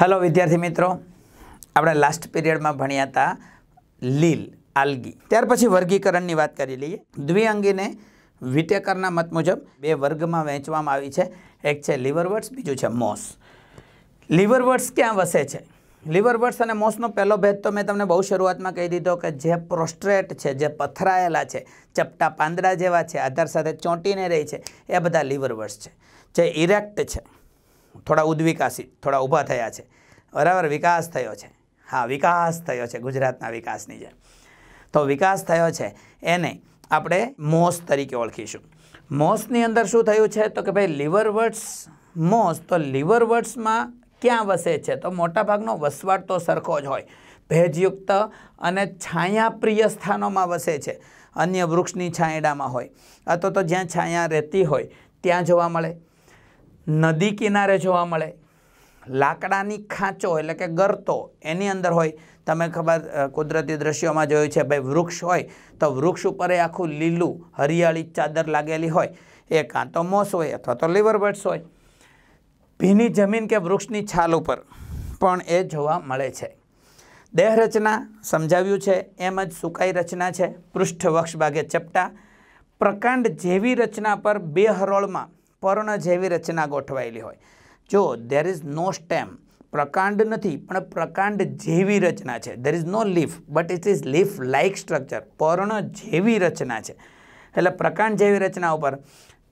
hello વિદ્યાર્થી મિત્રો આપણે લાસ્ટ પીરિયડમાં ભણ્યા હતા લીલ આલ્ગી ત્યાર પછી વર્ગીકરણની વાત કરી લઈએ દ્વિઅંગીને વિટેકરના મત મુજબ બે વર્ગમાં વહેંચવામાં આવી છે એક છે લીવરવર્ડ્સ બીજું છે મોસ લીવરવર્ડ્સ ક્યાં વસે છે લીવરવર્ડ્સ અને મોસનો પહેલો ભેદ તો મેં તમને બહુ શરૂઆતમાં કહી દીધો કે જે પ્રોસ્ટ્રેટ છે જે પથરાયેલા છે ચપટા પાંદડા જેવા છે આધાર સાથે ચોંટીને રહી છે એ બધા લીવરવર્ડ્સ છે જે ઇરેક્ટ છે થોડા ઉદ્વિકાસી થોડા ઊભા થયા છે બરાબર વિકાસ થયો છે હા વિકાસ થયો છે ગુજરાતના વિકાસની જે તો વિકાસ થયો છે એને આપણે મોસ તરીકે ઓળખીશું મોસની અંદર શું થયું છે તો કે ભાઈ લીવરવર્ટ્સ મોસ તો લીવરવર્ટ્સમાં ક્યાં વસે છે તો મોટાભાગનો વસવાટ તો સરખો જ હોય ભેજયુક્ત અને છાયાપ્રિય સ્થાનોમાં વસે છે અન્ય વૃક્ષની છાંયડામાં હોય અથવા તો જ્યાં છાયા રહેતી હોય ત્યાં જોવા મળે નદી કિનારે જોવા મળે લાકડાની ખાંચો એટલે કે ગરતો એની અંદર હોય તમે ખબર કુદરતી દ્રશ્યોમાં જોયું છે ભાઈ વૃક્ષ હોય તો વૃક્ષ ઉપર એ આખું લીલું હરિયાળી ચાદર લાગેલી હોય એ કાં તો મોસ હોય અથવા તો લીવરબર્ડ્સ હોય ભીની જમીન કે વૃક્ષની છાલ ઉપર પણ એ જોવા મળે છે દેહ સમજાવ્યું છે એમ જ સુકાઈ રચના છે પૃષ્ઠવક્ષ ભાગે ચપટા પ્રકાંડ જેવી રચના પર બે હરોળમાં પર્ણ જેવી રચના ગોઠવાયેલી હોય જો દેર ઇઝ નો સ્ટેમ પ્રકાંડ નથી પણ પ્રકાંડ જેવી રચના છે there is no leaf but it is leaf like structure પર્ણ જેવી રચના છે એટલે પ્રકાંડ જેવી રચના ઉપર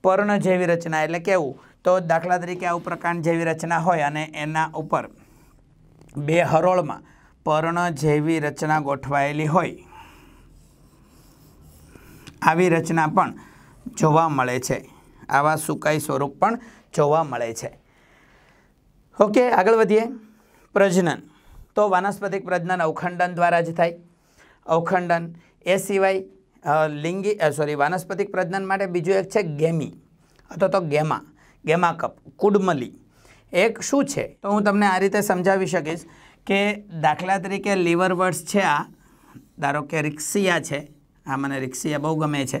પર્ણ જેવી રચના એટલે કેવું તો દાખલા તરીકે આવું પ્રકાંડ જેવી રચના હોય અને એના ઉપર બે હરોળમાં પર્ણ જેવી રચના ગોઠવાયેલી હોય આવી રચના પણ જોવા મળે છે આવા સુકાઈ સ્વરૂપ પણ જોવા મળે છે ઓકે આગળ વધીએ પ્રજનન તો વાનસ્પતિક પ્રજનન અવખંડન દ્વારા જ થાય અવખંડન એ સિવાય લિંગી સોરી વાનસ્પતિક પ્રજનન માટે બીજું એક છે ગેમી અથવા તો ગેમા ગેમા કપ કુડમલી એક શું છે તો હું તમને આ રીતે સમજાવી શકીશ કે દાખલા તરીકે લીવરવર્ડ્સ છે આ ધારો કે રિક્સિયા છે આ મને રિક્સિયા બહુ ગમે છે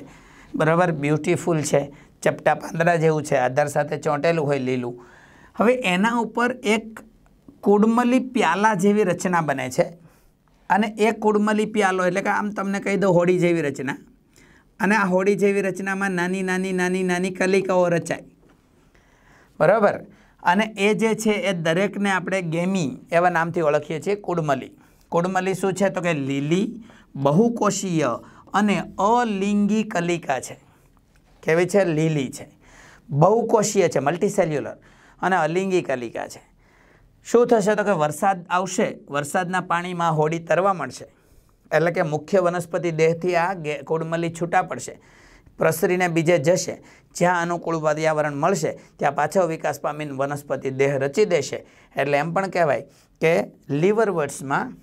બરાબર બ્યુટીફુલ છે ચપટા પાંદડા જેવું છે આધાર સાથે ચોંટેલું હોય લીલું હવે એના ઉપર એક કુડમલી પ્યાલા જેવી રચના બને છે અને એ કુડમલી પ્યાલો એટલે કે આમ તમને કહી દો હોડી જેવી રચના અને આ હોડી જેવી રચનામાં નાની નાની નાની નાની કલિકાઓ રચાય બરાબર અને એ જે છે એ દરેકને આપણે ગેમી એવા નામથી ઓળખીએ છીએ કુડમલી કુડમલી શું છે તો કે લીલી બહુકોષીય અને અલિંગી કલિકા છે કેવી છે લીલી છે બહુકોષીય છે મલ્ટીસેલ્યુલર અને અલિંગી કલિકા છે શું થશે તો કે વરસાદ આવશે વરસાદના પાણીમાં હોડી તરવા મળશે એટલે કે મુખ્ય વનસ્પતિ દેહથી આ કુડમલી છૂટા પડશે પ્રસરીને બીજે જશે જ્યાં અનુકૂળ પર્યાવરણ મળશે ત્યાં પાછો વિકાસ પામીને વનસ્પતિ દેહ રચી દેશે એટલે એમ પણ કહેવાય કે લીવરવર્ડ્સમાં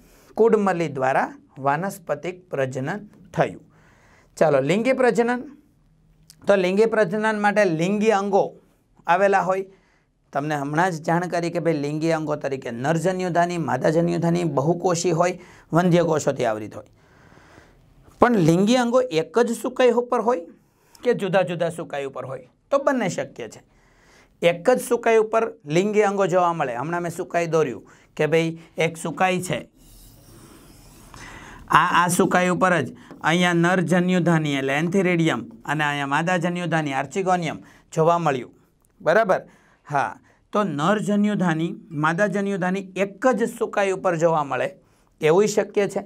કુડમલી દ્વારા વાનસ્પતિક પ્રજનન થયું ચાલો લિંગી પ્રજનન તો લિંગી પ્રજનન માટે લિંગી અંગો આવેલા હોય તમને હમણાં જ જાણ કરી કે ભાઈ લિંગી અંગો તરીકે નરજન્યુધાની માદાજન્યુધાની બહુકોષી હોય વંધ્યકોષોથી આવૃત હોય પણ લિંગી અંગો એક જ સુકાઈ ઉપર હોય કે જુદા જુદા સુકાઈ ઉપર હોય તો બંને શક્ય છે એક જ સુકાઈ ઉપર લિંગી અંગો જોવા મળે હમણાં મેં સુકાઈ દોર્યું કે ભાઈ એક સુકાઈ છે આ આ સુકાઈ ઉપર જ અહીંયા નર જન્યુધાની એટલે એન્થેરેડિયમ અને અહીંયા માદા જન્યુધાની આર્ચિગોનિયમ જોવા મળ્યું બરાબર હા તો નર જન્યુધાની માદા જન્યુધાની એક જ સુકાઈ ઉપર જોવા મળે એવું શક્ય છે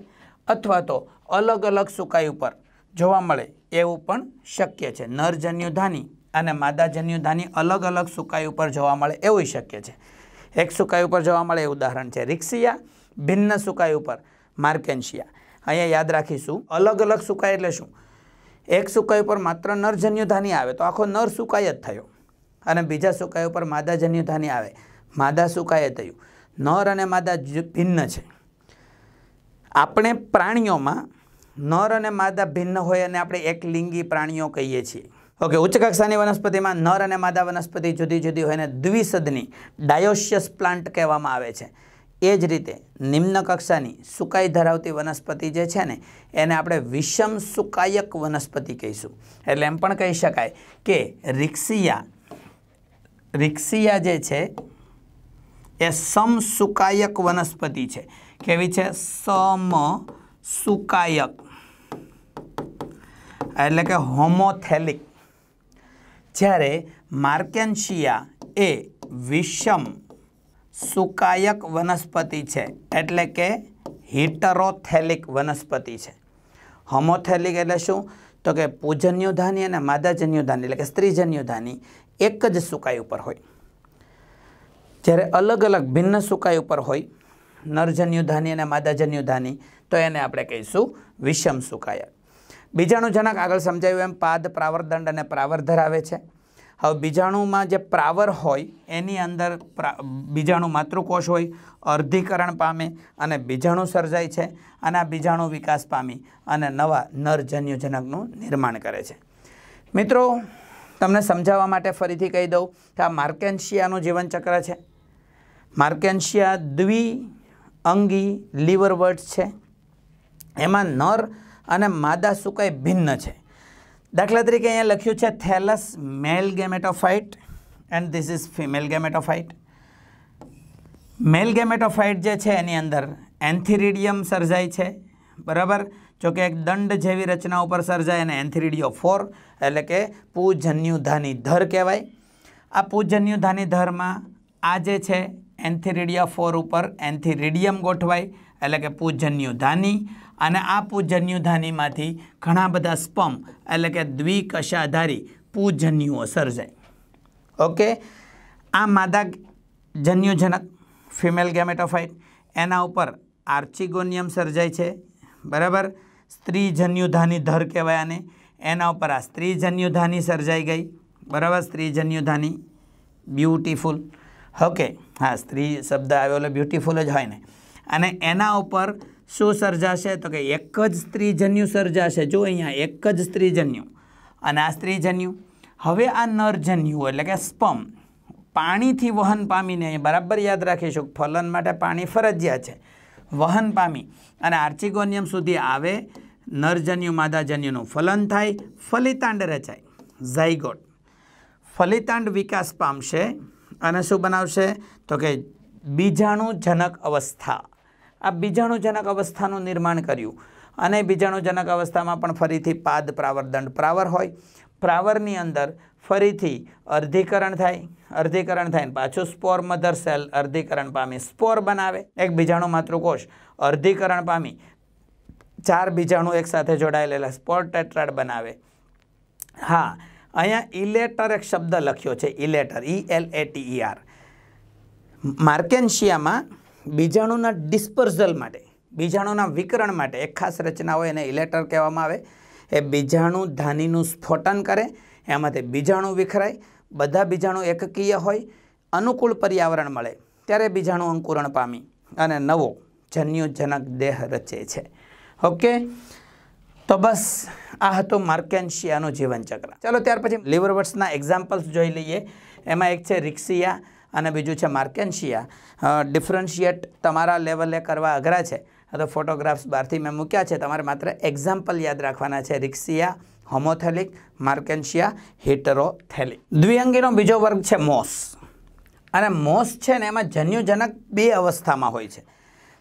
અથવા તો અલગ અલગ સુકાઈ ઉપર જોવા મળે એવું પણ શક્ય છે નર જન્યુધાની અને માદા જન્યુધાની અલગ અલગ સુકાઈ ઉપર જોવા મળે એવું શક્ય છે એક સુકાઈ ઉપર જોવા મળે એ ઉદાહરણ છે રિક્સિયા ભિન્ન સુકાઈ ઉપર માર્કેન્શિયા અહીંયા યાદ રાખીશું અલગ અલગ સુકાય એટલે શું એક સુકાઈ ઉપર માત્ર નરજન્યુધાની આવે તો આખો નર સુકાય જ થયો અને બીજા સુકાઈ ઉપર માદાજન્યુધાની આવે માદા સુકાય થયું નર અને માદા ભિન્ન છે આપણે પ્રાણીઓમાં નર અને માદા ભિન્ન હોય અને આપણે એક લિંગી પ્રાણીઓ કહીએ છીએ ઓકે ઉચ્ચ કક્ષાની વનસ્પતિમાં નર અને માદા વનસ્પતિ જુદી જુદી હોય અને દ્વિસદની ડાયોશિયસ પ્લાન્ટ કહેવામાં આવે છે એ જ રીતે નિમ્ન કક્ષાની સુકાઈ ધરાવતી વનસ્પતિ જે છે ને એને આપણે વિષમ સુકાયક વનસ્પતિ કહીશું એટલે એમ પણ કહી શકાય કે રિક્સિયા રિક્સિયા જે છે એ સમસુકાયક વનસ્પતિ છે કેવી છે સમ સુકાયક એટલે કે હોમોથેલિક જ્યારે માર્કેન્શિયા એ વિષમ સુકાયક વનસ્પતિ છે એટલે કે હિટરોથેલિક વનસ્પતિ છે હોમોથેલિક એટલે શું તો કે પૂજન્યુધાની અને માદાજન્યુધાની એટલે કે સ્ત્રીજન્યુધાની એક જ સુકાઈ ઉપર હોય જ્યારે અલગ અલગ ભિન્ન સુકાઈ ઉપર હોય નરજન્યુધાની અને માદાજન્યુધાની તો એને આપણે કહીશું વિષમ સુકાયક બીજાનું જનક આગળ સમજાયું એમ પાદ પ્રાવરદંડ અને પ્રાવર ધરાવે છે હવે બીજાણુમાં જે પ્રાવર હોય એની અંદર બીજાણુ માતૃકોષ હોય અર્ધીકરણ પામે અને બીજાણુ સર્જાય છે અને આ બીજાણુ વિકાસ પામી અને નવા નરજન્યુજનકનું નિર્માણ કરે છે મિત્રો તમને સમજાવવા માટે ફરીથી કહી દઉં કે આ માર્કેન્શિયાનું જીવનચક્ર છે માર્કેન્શિયા દ્વિ અંગી લીવરવર્ટ છે એમાં નર અને માદા સુકાય ભિન્ન છે દાખલા તરીકે અહીંયા લખ્યું છે thallus male gametophyte and this is female gametophyte male gametophyte જે છે એની અંદર એન્થિરીડિયમ સર્જાય છે બરાબર જોકે એક દંડ જેવી રચના ઉપર સર્જાય અને એન્થિરિડિયો ફોર એટલે કે પૂજન્યુધાની ધર કહેવાય આ પૂજન્યુધાની ધરમાં આ જે છે એન્થિરિડિયા ફોર ઉપર એન્થિરિડિયમ ગોઠવાય એટલે કે પૂજન્યુધાની અને આ પૂજન્યુધાનીમાંથી ઘણા બધા સ્પમ એટલે કે દ્વિકશાધારી પૂજન્યુઓ સર્જાય ઓકે આ માદા જન્યુજનક ફિમેલ ગેમેટોફાઇટ એના ઉપર આર્ચિગોનિયમ સર્જાય છે બરાબર સ્ત્રીજન્યુધાની ધર કહેવાય આને એના ઉપર આ સ્ત્રીજન્યુધાની સર્જાઈ ગઈ બરાબર સ્ત્રીજન્યુધાની જન્યુધાની બ્યુટીફુલ ઓકે હા સ્ત્રી શબ્દ આવ્યો આવેલો બ્યુટિફુલ જ હોય ને અને એના ઉપર શું સર્જાશે તો કે એક જ સ્ત્રીજન્યુ સર્જાશે જો અહીંયા એક જ સ્ત્રીજન્યુ અને આ સ્ત્રીજન્યુ હવે આ નરજન્યુ એટલે કે સ્પમ પાણીથી વહન પામીને બરાબર યાદ રાખીશું ફલન માટે પાણી ફરજિયાત છે વહન પામી અને આર્ચિગોનિયમ સુધી આવે નરજન્યુ માદાજન્યુનું ફલન થાય ફલિતાંડ રચાય ઝાયગોટ ફલિતાંડ વિકાસ પામશે અને શું બનાવશે તો કે બીજાણુજનક અવસ્થા આ બીજાણુજનક અવસ્થાનું નિર્માણ કર્યું અને બીજાણુજનક અવસ્થામાં પણ ફરીથી પાદ પ્રાવરદંડ પ્રાવર હોય પ્રાવરની અંદર ફરીથી અર્ધીકરણ થાય અર્ધીકરણ થાય પાછું સ્પોર મધર સેલ અર્ધીકરણ પામી સ્પોર બનાવે એક બીજાણુ માતૃકોષ અર્ધીકરણ પામી ચાર બીજાણુ એકસાથે જોડાયેલા સ્પોર ટેટ્રાડ બનાવે હા અહીંયા ઇલેટર એક શબ્દ લખ્યો છે elater E e L A T R e માર્કેન્શિયામાં બીજાણુના ડિસ્પર્ઝલ માટે બીજાણુના વિકરણ માટે એક ખાસ રચના હોય એને ઇલેટર કહેવામાં આવે એ બીજાણુ ધાનીનું સ્ફોટન કરે એમાંથી બીજાણુ વિખરાય બધા બીજાણુ એકકીય હોય અનુકૂળ પર્યાવરણ મળે ત્યારે બીજાણુ અંકુરણ પામી અને નવો જન્યુજનક દેહ રચે છે ઓકે તો બસ આ હતું માર્કેન્શિયાનું જીવનચક્ર ચાલો ત્યાર પછી લીવરવર્ટ્સના એક્ઝામ્પલ્સ જોઈ લઈએ એમાં એક છે રિક્સિયા અને બીજું છે માર્કેન્શિયા ડિફરન્શિએટ તમારા લેવલે કરવા અઘરા છે તો ફોટોગ્રાફ્સ બહારથી મેં મૂક્યા છે તમારે માત્ર એક્ઝામ્પલ યાદ રાખવાના છે રિક્સિયા હોમોથેલિક માર્કેન્શિયા હિટરોથેલિક દ્વિઅંગીનો બીજો વર્ગ છે મોસ અને મોસ છે ને એમાં જન્યુજનક બે અવસ્થામાં હોય છે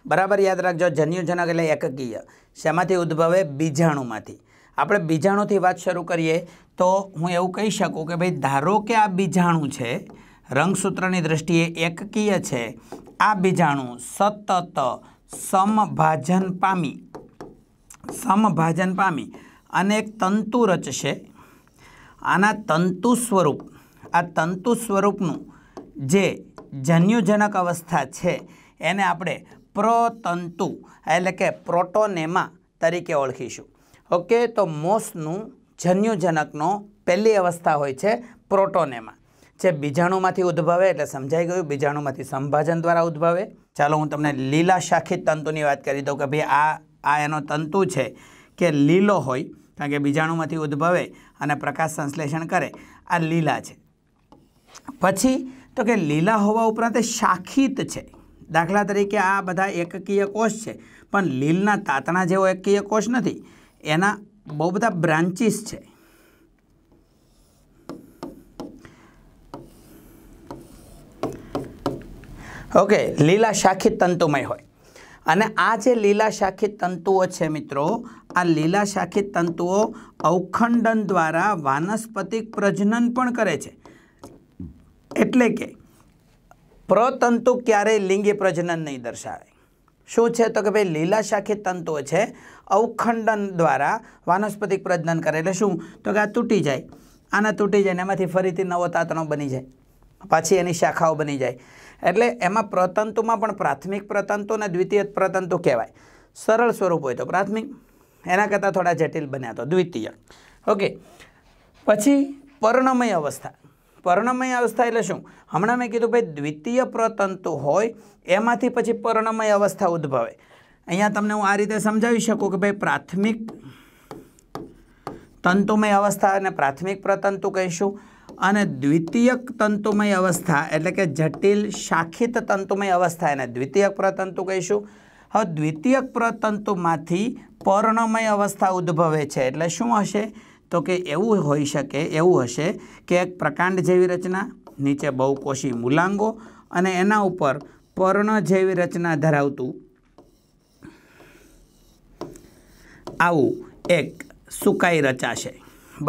બરાબર યાદ રાખજો જન્યુજનક એટલે એકકીય શેમાંથી ઉદ્ભવે બીજાણુમાંથી આપણે બીજાણુથી વાત શરૂ કરીએ તો હું એવું કહી શકું કે ભાઈ ધારો કે આ બીજાણુ છે રંગસૂત્રની દ્રષ્ટિએ એકકીય છે આ બીજાણુ સતત સમભાજન પામી સમભાજન પામી અનેક તંતુ રચશે આના તંતુ સ્વરૂપ આ તંતુ સ્વરૂપનું જે જન્યુજનક અવસ્થા છે એને આપણે પ્રોતંતુ એટલે કે પ્રોટોનેમા તરીકે ઓળખીશું ઓકે તો મોસનું જન્યુજનકનો પહેલી અવસ્થા હોય છે પ્રોટોનેમા જે બીજાણુમાંથી ઉદ્ભવે એટલે સમજાઈ ગયું બીજાણુમાંથી સંભાજન દ્વારા ઉદ્ભવે ચાલો હું તમને લીલા શાખિત તંતુની વાત કરી દઉં કે ભાઈ આ આ એનો તંતુ છે કે લીલો હોય કારણ કે બીજાણુમાંથી ઉદ્ભવે અને પ્રકાશ સંશ્લેષણ કરે આ લીલા છે પછી તો કે લીલા હોવા ઉપરાંત શાખિત છે દાખલા તરીકે આ બધા એકકીય કોષ છે પણ લીલના તાતણા જેવો એકકીય કોષ નથી એના બહુ બધા બ્રાન્ચીસ છે ઓકે લીલા શાખિત તંતુમય હોય અને આ જે લીલા શાખિત તંતુઓ છે મિત્રો આ લીલા શાખિત તંતુઓ અવખંડન દ્વારા વાનસ્પતિક પ્રજનન પણ કરે છે એટલે કે પ્રતંતુ ક્યારેય લિંગી પ્રજનન નહીં દર્શાવે શું છે તો કે ભાઈ લીલા શાખિત તંતુઓ છે અવખંડન દ્વારા વાનસ્પતિક પ્રજનન કરે એટલે શું તો કે આ તૂટી જાય આના તૂટી જાય ને એમાંથી ફરીથી નવો તાતણો બની જાય પાછી એની શાખાઓ બની જાય એટલે એમાં પ્રતંતુમાં પણ પ્રાથમિક પ્રતંતુ અને દ્વિતીય પ્રતંતુ કહેવાય સરળ સ્વરૂપ હોય તો પ્રાથમિક એના કરતાં થોડા જટિલ બન્યા તો દ્વિતીય ઓકે પછી પર્ણમય અવસ્થા પર્ણમય અવસ્થા એટલે શું હમણાં મેં કીધું ભાઈ દ્વિતીય પ્રતંતુ હોય એમાંથી પછી પર્ણમય અવસ્થા ઉદ્ભવે અહીંયા તમને હું આ રીતે સમજાવી શકું કે ભાઈ પ્રાથમિક તંતુમય અવસ્થા અને પ્રાથમિક પ્રતંતુ કહીશું અને દ્વિતીયક તંતુમય અવસ્થા એટલે કે જટિલ શાખિત તંતુમય અવસ્થા એને દ્વિતીયક પ્રતંતુ કહીશું હવે દ્વિતીયક પ્રતંતુમાંથી પર્ણમય અવસ્થા ઉદ્ભવે છે એટલે શું હશે તો કે એવું હોઈ શકે એવું હશે કે એક પ્રકાંડ જેવી રચના નીચે બહુકોષી મૂલાંગો અને એના ઉપર પર્ણ જેવી રચના ધરાવતું આવું એક સુકાઈ રચાશે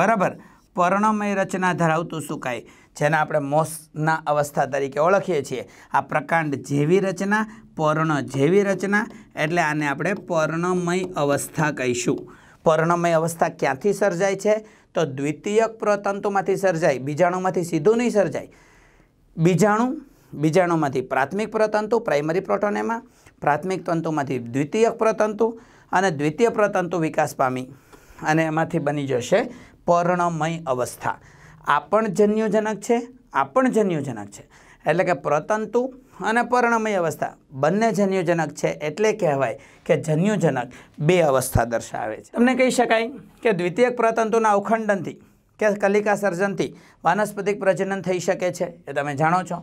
બરાબર પર્ણમય રચના ધરાવતું સુકાય જેને આપણે મોસના અવસ્થા તરીકે ઓળખીએ છીએ આ પ્રકાંડ જેવી રચના પર્ણ જેવી રચના એટલે આને આપણે પર્ણમય અવસ્થા કહીશું પર્ણમય અવસ્થા ક્યાંથી સર્જાય છે તો દ્વિતીયક પ્રતંતુમાંથી સર્જાય બીજાણુમાંથી સીધું નહીં સર્જાય બીજાણુ બીજાણુમાંથી પ્રાથમિક પ્રતંતુ પ્રાઇમરી પ્રોટોનેમાં પ્રાથમિક તંતુમાંથી દ્વિતીયક પ્રતંતુ અને દ્વિતીય પ્રતંતુ વિકાસ પામી અને એમાંથી બની જશે પર્ણમય અવસ્થા આ પણ જન્યુજનક છે આ પણ જન્યુજનક છે એટલે કે પ્રતંતુ અને પર્ણમય અવસ્થા બંને જન્યુજનક છે એટલે કહેવાય કે જન્યુજનક બે અવસ્થા દર્શાવે છે તમને કહી શકાય કે દ્વિતીયક પ્રતંતુના અવખંડનથી કે કલિકા સર્જનથી વાનસ્પતિક પ્રજનન થઈ શકે છે એ તમે જાણો છો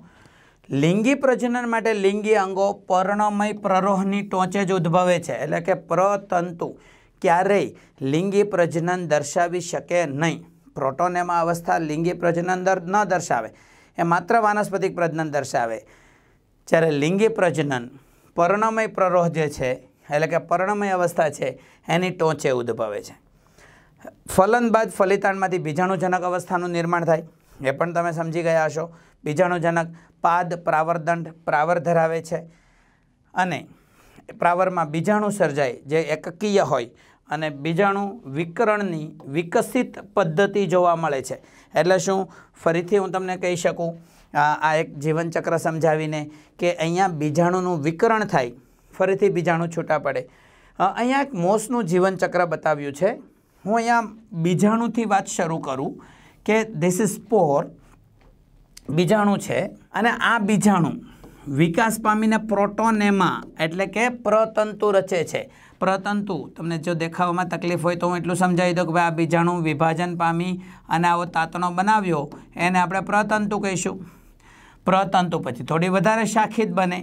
લિંગી પ્રજનન માટે લિંગી અંગો પર્ણમય પ્રરોહની ટોચે જ ઉદ્ભવે છે એટલે કે પ્રતંતુ ક્યારેય લિંગી પ્રજનન દર્શાવી શકે નહીં પ્રોટોનેમા અવસ્થા લિંગી પ્રજનન દર ન દર્શાવે એ માત્ર વાનસ્પતિક પ્રજનન દર્શાવે જ્યારે લિંગી પ્રજનન પર્ણમય પ્રરોહ જે છે એટલે કે પર્ણમય અવસ્થા છે એની ટોચે ઉદ્ભવે છે ફલન બાદ ફલિતાણમાંથી બીજાણુજનક અવસ્થાનું નિર્માણ થાય એ પણ તમે સમજી ગયા હશો બીજાણુજનક પાદ પ્રાવરદંડ પ્રાવર ધરાવે છે અને પ્રાવરમાં બીજાણુ સર્જાય જે એકકીય હોય અને બીજાણુ વિકરણની વિકસિત પદ્ધતિ જોવા મળે છે એટલે શું ફરીથી હું તમને કહી શકું આ એક જીવનચક્ર સમજાવીને કે અહીંયા બીજાણુનું વિકરણ થાય ફરીથી બીજાણું છૂટા પડે અહીંયા એક મોસનું જીવનચક્ર બતાવ્યું છે હું અહીંયા બીજાણુથી વાત શરૂ કરું કે ધીસ ઇઝ પોર બીજાણું છે અને આ બીજાણું વિકાસ પામીને પ્રોટોનેમાં એટલે કે પ્રતંતુ રચે છે પ્રતંતુ તમને જો દેખાવામાં તકલીફ હોય તો હું એટલું સમજાવી દઉં કે ભાઈ આ બીજાણુ વિભાજન પામી અને આવો તાતનો બનાવ્યો એને આપણે પ્રતંતુ કહીશું પ્રતંતુ પછી થોડી વધારે શાખિત બને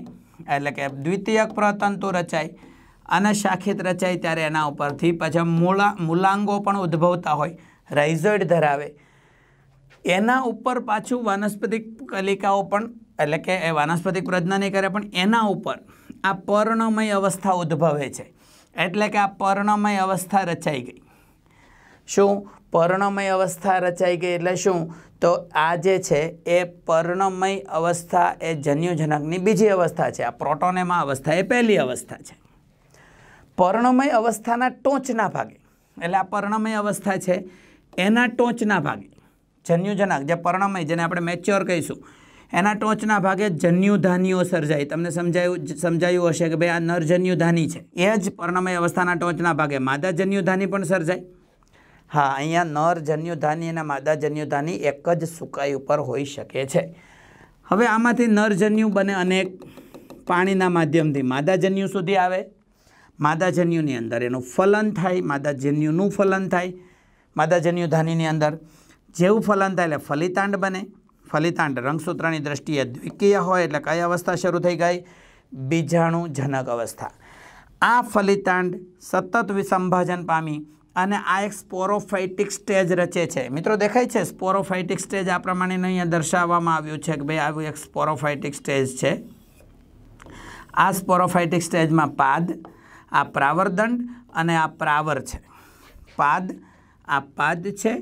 એટલે કે દ્વિતીયક પ્રતંતુ રચાય અને શાખિત રચાય ત્યારે એના ઉપરથી પછી મૂળા મૂલાંગો પણ ઉદ્ભવતા હોય રાઇઝોઇડ ધરાવે એના ઉપર પાછું વનસ્પતિક કલિકાઓ પણ એટલે કે એ વાનસ્પતિક પ્રજ્ઞા નહીં કરે પણ એના ઉપર આ પર્ણમય અવસ્થા ઉદ્ભવે છે એટલે કે આ પર્ણમય અવસ્થા રચાઈ ગઈ શું પર્ણમય અવસ્થા રચાઈ ગઈ એટલે શું તો આ જે છે એ પર્ણમય અવસ્થા એ જન્યુજનકની બીજી અવસ્થા છે આ પ્રોટોનેમા અવસ્થા એ પહેલી અવસ્થા છે પર્ણમય અવસ્થાના ટોચના ભાગે એટલે આ પર્ણમય અવસ્થા છે એના ટોચના ભાગે જન્યુજનક જે પર્ણમય જેને આપણે મેચ્યોર કહીશું એના ટોચના ભાગે જન્યુધાનીઓ સર્જાય તમને સમજાયું સમજાયું હશે કે ભાઈ આ નરજન્યુધાની છે એ જ પર્ણમય અવસ્થાના ટોચના ભાગે માદા જન્યુધાની પણ સર્જાય હા અહીંયા નર જન્યુધાની અને માદા જન્યુધાની એક જ સુકાઈ ઉપર હોઈ શકે છે હવે આમાંથી નરજન્યુ બને અનેક પાણીના માધ્યમથી માદાજન્યુ સુધી આવે માદાજન્યુની અંદર એનું ફલન થાય માદાજન્યુનું ફલન થાય માદાજન્યુ ધાનીની અંદર જેવું ફલન થાય એટલે ફલિતાંડ બને ફલિતાંડ રંગસૂત્રની દ્રષ્ટિએ દ્વિકીય હોય એટલે કઈ અવસ્થા શરૂ થઈ ગઈ બીજાણુજનક અવસ્થા આ ફલિતાંડ સતત વિસંભાજન પામી અને આ એક સ્પોરોફાઇટિક સ્ટેજ રચે છે મિત્રો દેખાય છે સ્પોરોફાઇટિક સ્ટેજ આ પ્રમાણે અહીંયા દર્શાવવામાં આવ્યું છે કે ભાઈ આવ્યું એક સ્પોરોફાઇટિક સ્ટેજ છે આ સ્પોરોફાઇટિક સ્ટેજમાં પાદ આ પ્રાવરદંડ અને આ પ્રાવર છે પાદ આ પાદ છે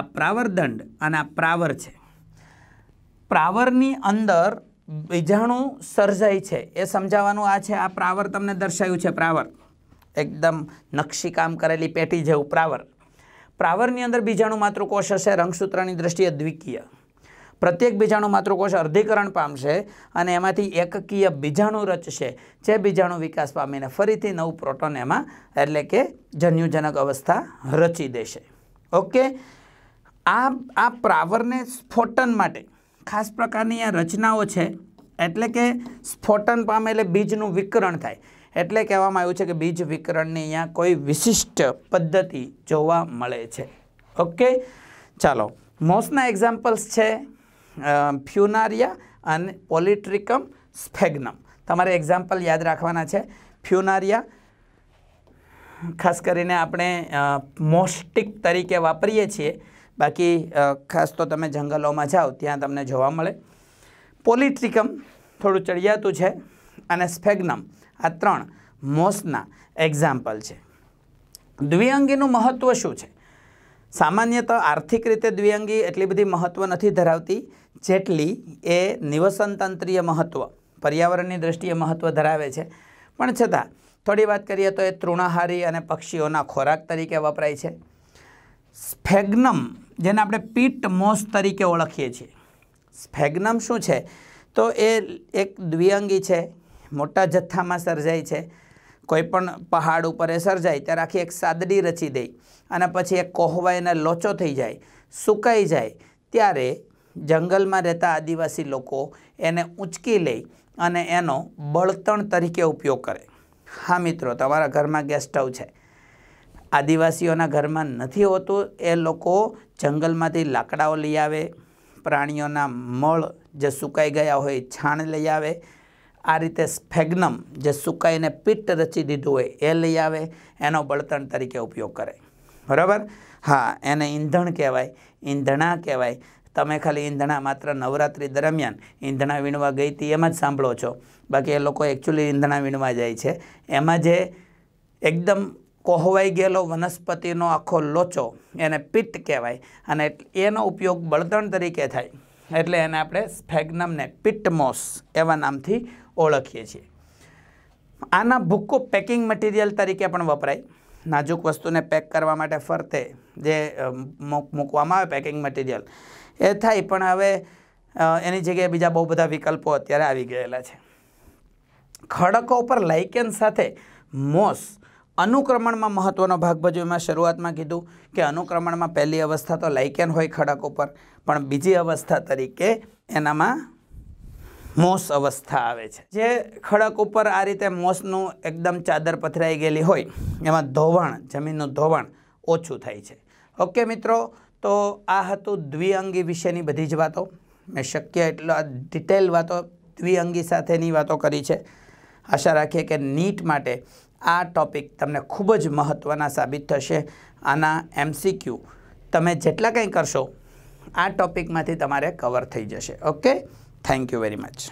આ પ્રાવરદંડ અને આ પ્રાવર છે પ્રાવરની અંદર બીજાણુ સર્જાય છે એ સમજાવવાનું આ છે આ પ્રાવર તમને દર્શાવ્યું છે પ્રાવર એકદમ નકશીકામ કરેલી પેટી જેવું પ્રાવર પ્રાવરની અંદર બીજાણુ માતૃકોષ હશે રંગસૂત્રની દ્રષ્ટિએ દ્વિકીય પ્રત્યેક બીજાણુ માતૃકોષ અર્ધીકરણ પામશે અને એમાંથી એકકીય બીજાણુ રચશે જે બીજાણુ વિકાસ પામીને ફરીથી નવું પ્રોટોન એમાં એટલે કે જન્યુજનક અવસ્થા રચી દેશે ઓકે આ આ પ્રાવરને સ્ફોટન માટે ખાસ પ્રકારની આ રચનાઓ છે એટલે કે સ્ફોટન પામે એટલે બીજનું વિકરણ થાય એટલે કહેવામાં આવ્યું છે કે બીજ વિકરણની અહીંયા કોઈ વિશિષ્ટ પદ્ધતિ જોવા મળે છે ઓકે ચાલો મોસ્ટના એક્ઝામ્પલ્સ છે ફ્યુનારિયા અને પોલિટ્રિકમ સ્ફેગ્નમ તમારે એક્ઝામ્પલ યાદ રાખવાના છે ફ્યુનારિયા ખાસ કરીને આપણે મોસ્ટિક તરીકે વાપરીએ છીએ બાકી ખાસ તો તમે જંગલોમાં જાઓ ત્યાં તમને જોવા મળે પોલિટ્રિકમ થોડું ચડિયાતું છે અને સ્ફેગ્નમ આ ત્રણ મોસના એક્ઝામ્પલ છે દ્વિઅંગીનું મહત્ત્વ શું છે સામાન્યત આર્થિક રીતે દ્વિઅંગી એટલી બધી મહત્ત્વ નથી ધરાવતી જેટલી એ નિવસનતંત્રીય મહત્ત્વ પર્યાવરણની દ્રષ્ટિએ મહત્ત્વ ધરાવે છે પણ છતાં થોડી વાત કરીએ તો એ તૃણાહારી અને પક્ષીઓના ખોરાક તરીકે વપરાય છે સ્ફેગ્નમ જેને આપણે પીટ મોસ તરીકે ઓળખીએ છીએ સ્ફેગ્નમ શું છે તો એ એક દ્વિઅંગી છે મોટા જથ્થામાં સર્જાય છે કોઈ પણ પહાડ ઉપર એ સર્જાય ત્યારે આખી એક સાદડી રચી દઈ અને પછી એ કોહવાઈને લોચો થઈ જાય સુકાઈ જાય ત્યારે જંગલમાં રહેતા આદિવાસી લોકો એને ઉંચકી લે અને એનો બળતણ તરીકે ઉપયોગ કરે હા મિત્રો તમારા ઘરમાં ગેસ્ટ સ્ટવ છે આદિવાસીઓના ઘરમાં નથી હોતું એ લોકો જંગલમાંથી લાકડાઓ લઈ આવે પ્રાણીઓના મળ જે સુકાઈ ગયા હોય છાણ લઈ આવે આ રીતે સ્ફેગ્નમ જે સુકાઈને પિત્ત રચી દીધું હોય એ લઈ આવે એનો બળતણ તરીકે ઉપયોગ કરે બરાબર હા એને ઈંધણ કહેવાય ઈંધણા કહેવાય તમે ખાલી ઈંધણા માત્ર નવરાત્રિ દરમિયાન ઈંધણા વીણવા ગઈ હતી એમ જ સાંભળો છો બાકી એ લોકો એકચ્યુઅલી ઈંધણા વીણવા જાય છે એમાં જે એકદમ કોહવાઈ ગયેલો વનસ્પતિનો આખો લોચો એને પિત્ત કહેવાય અને એનો ઉપયોગ બળતણ તરીકે થાય એટલે એને આપણે સ્ફેગ્નમને પિટ્ટમોસ એવા નામથી ઓળખીએ છીએ આના ભૂક્કો પેકિંગ મટીરિયલ તરીકે પણ વપરાય નાજુક વસ્તુને પેક કરવા માટે ફરતે જે મૂકવામાં આવે પેકિંગ મટીરિયલ એ થાય પણ હવે એની જગ્યાએ બીજા બહુ બધા વિકલ્પો અત્યારે આવી ગયેલા છે ખડકો ઉપર લાઇકેન સાથે મોસ અનુક્રમણમાં મહત્ત્વનો ભાગ ભજવ્યો મેં શરૂઆતમાં કીધું કે અનુક્રમણમાં પહેલી અવસ્થા તો લાઇકેન હોય ખડક ઉપર પણ બીજી અવસ્થા તરીકે એનામાં મોસ અવસ્થા આવે છે જે ખડક ઉપર આ રીતે મોસનું એકદમ ચાદર પથરાઈ ગયેલી હોય એમાં ધોવાણ જમીનનું ધોવાણ ઓછું થાય છે ઓકે મિત્રો તો આ હતું દ્વિઅંગી વિશેની બધી જ વાતો મેં શક્ય એટલા ડિટેલ વાતો દ્વિઅંગી સાથેની વાતો કરી છે આશા રાખીએ કે નીટ માટે આ ટોપિક તમને ખૂબ જ મહત્ત્વના સાબિત થશે આના એમસીક્યુ તમે જેટલા કંઈ કરશો આ ટોપિકમાંથી તમારે કવર થઈ જશે okay thank you very much